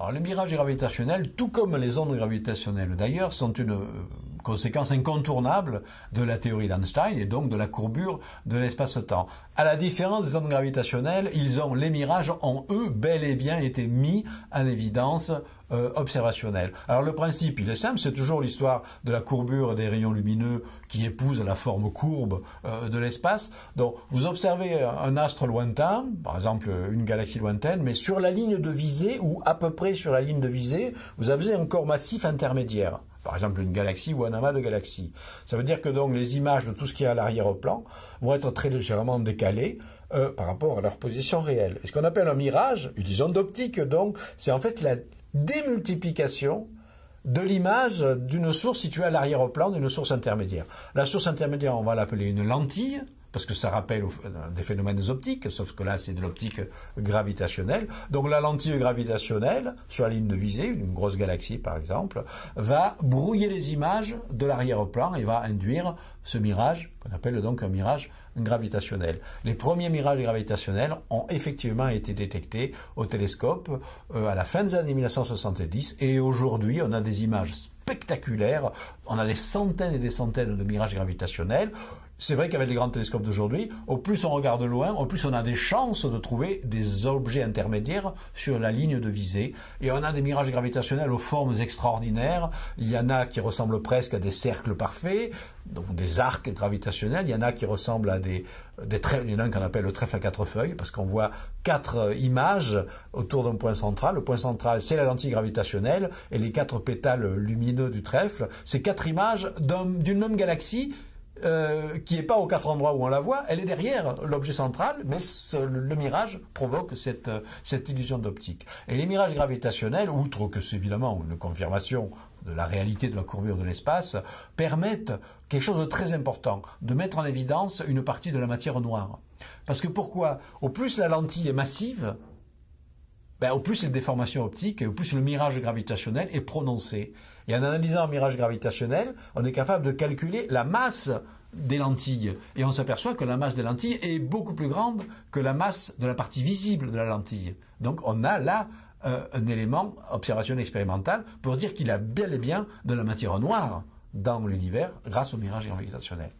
Alors les mirages gravitationnels, tout comme les ondes gravitationnelles d'ailleurs, sont une euh, conséquence incontournable de la théorie d'Einstein et donc de la courbure de l'espace-temps. À la différence des ondes gravitationnelles, ils ont, les mirages ont eux bel et bien été mis en évidence euh, observationnelle. Alors le principe, il est simple, c'est toujours l'histoire de la courbure des rayons lumineux qui épouse la forme courbe euh, de l'espace. Donc vous observez un astre lointain, par exemple une galaxie lointaine, mais sur la ligne de visée ou à peu près sur la ligne de visée, vous avez un corps massif intermédiaire par exemple une galaxie ou un amas de galaxies. Ça veut dire que donc les images de tout ce qui est à l'arrière-plan vont être très légèrement décalées euh, par rapport à leur position réelle. Et ce qu'on appelle un mirage, une zone d'optique donc, c'est en fait la démultiplication de l'image d'une source située à l'arrière-plan d'une source intermédiaire. La source intermédiaire, on va l'appeler une lentille parce que ça rappelle euh, des phénomènes optiques, sauf que là c'est de l'optique gravitationnelle. Donc la lentille gravitationnelle, sur la ligne de visée, une grosse galaxie par exemple, va brouiller les images de l'arrière-plan et va induire ce mirage, qu'on appelle donc un mirage gravitationnel. Les premiers mirages gravitationnels ont effectivement été détectés au télescope euh, à la fin des années 1970 et aujourd'hui on a des images spectaculaires, on a des centaines et des centaines de mirages gravitationnels. C'est vrai qu'avec les grands télescopes d'aujourd'hui, au plus on regarde loin, au plus on a des chances de trouver des objets intermédiaires sur la ligne de visée. Et on a des mirages gravitationnels aux formes extraordinaires. Il y en a qui ressemblent presque à des cercles parfaits, donc des arcs gravitationnels. Il y en a qui ressemblent à des, des Il y en a un qu'on appelle le trèfle à quatre feuilles, parce qu'on voit quatre euh, images autour d'un point central. Le point central, c'est la lentille gravitationnelle et les quatre pétales lumineux du trèfle. C'est quatre images d'une même galaxie euh, qui n'est pas aux quatre endroits où on la voit, elle est derrière l'objet central, mais le mirage provoque cette, euh, cette illusion d'optique. Et les mirages gravitationnels, outre que c'est évidemment une confirmation de la réalité de la courbure de l'espace, permettent quelque chose de très important, de mettre en évidence une partie de la matière noire. Parce que pourquoi Au plus la lentille est massive, ben, au plus les déformation optique, au plus le mirage gravitationnel est prononcé. Et en analysant un mirage gravitationnel, on est capable de calculer la masse des lentilles. Et on s'aperçoit que la masse des lentilles est beaucoup plus grande que la masse de la partie visible de la lentille. Donc on a là euh, un élément observation expérimentale pour dire qu'il y a bel et bien de la matière noire dans l'univers grâce au mirage gravitationnel.